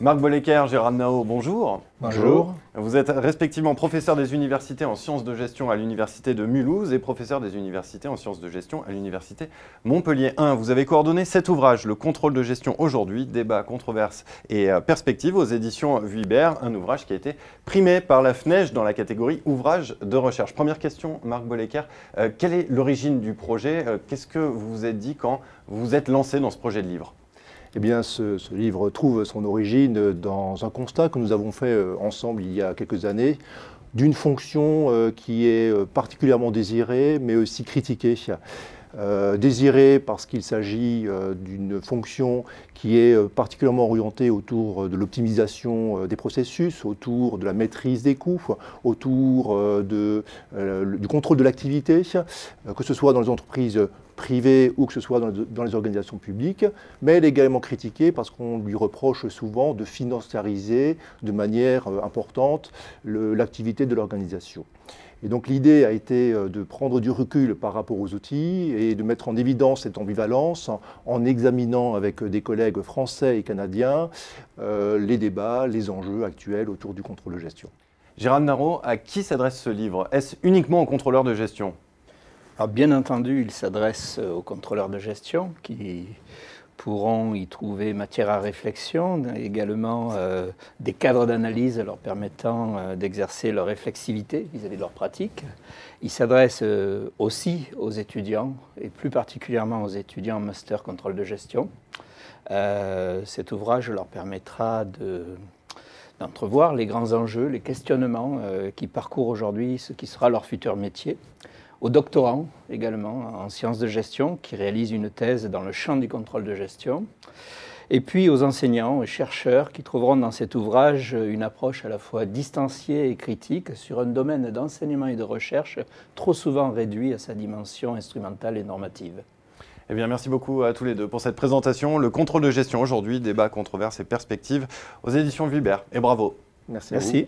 Marc Bollecker, Gérard Nao, bonjour. Bonjour. Vous êtes respectivement professeur des universités en sciences de gestion à l'université de Mulhouse et professeur des universités en sciences de gestion à l'université Montpellier 1. Vous avez coordonné cet ouvrage, Le contrôle de gestion aujourd'hui, débat, controverse et euh, perspectives aux éditions Vuibert, un ouvrage qui a été primé par la FNEJ dans la catégorie ouvrage de recherche. Première question, Marc Bollecker, euh, quelle est l'origine du projet euh, Qu'est-ce que vous vous êtes dit quand vous êtes lancé dans ce projet de livre eh bien, ce, livre trouve son origine euh, dans un constat que nous avons fait euh, ensemble il y a quelques années d'une fonction euh, qui est particulièrement désirée, mais aussi critiquée. désirée parce qu'il s'agit d'une fonction qui est particulièrement orientée autour de l'optimisation des processus, autour de la maîtrise des coûts, autour du contrôle de l'activité, que ce soit dans les entreprises privée ou que ce soit dans les, organisations publiques, mais elle est également critiquée parce qu'on lui reproche souvent de financiariser de manière euh, importante l'activité de l'organisation. Et donc l'idée a été euh, de prendre du recul par rapport aux outils et de mettre en évidence cette ambivalence en, examinant avec euh, des collègues français et canadiens les débats, les enjeux actuels autour du contrôle de gestion. Gérard Naro, à qui s'adresse ce livre Est-ce uniquement aux contrôleurs de gestion alors, ah, bien entendu, il s'adresse euh, aux contrôleurs de gestion qui pourront y trouver matière à réflexion, également euh, des cadres d'analyse leur permettant euh, d'exercer leur réflexivité vis-à-vis de leurs pratique. Il s'adresse aussi aux étudiants, et plus particulièrement aux étudiants en master contrôle de gestion. cet ouvrage leur permettra de d'entrevoir les grands enjeux, les questionnements euh, qui parcourent aujourd'hui ce qui sera leur futur métier. Aux doctorants également en sciences de gestion qui réalisent une thèse dans le champ du contrôle de gestion. Et puis aux enseignants et chercheurs qui trouveront dans cet ouvrage une approche à la fois distanciée et critique sur un domaine d'enseignement et de recherche trop souvent réduit à sa dimension instrumentale et normative. Eh bien, merci beaucoup à tous les deux pour cette présentation. Le contrôle de gestion aujourd'hui, débat, controverses et perspectives aux éditions Vibert. Et bravo. Merci.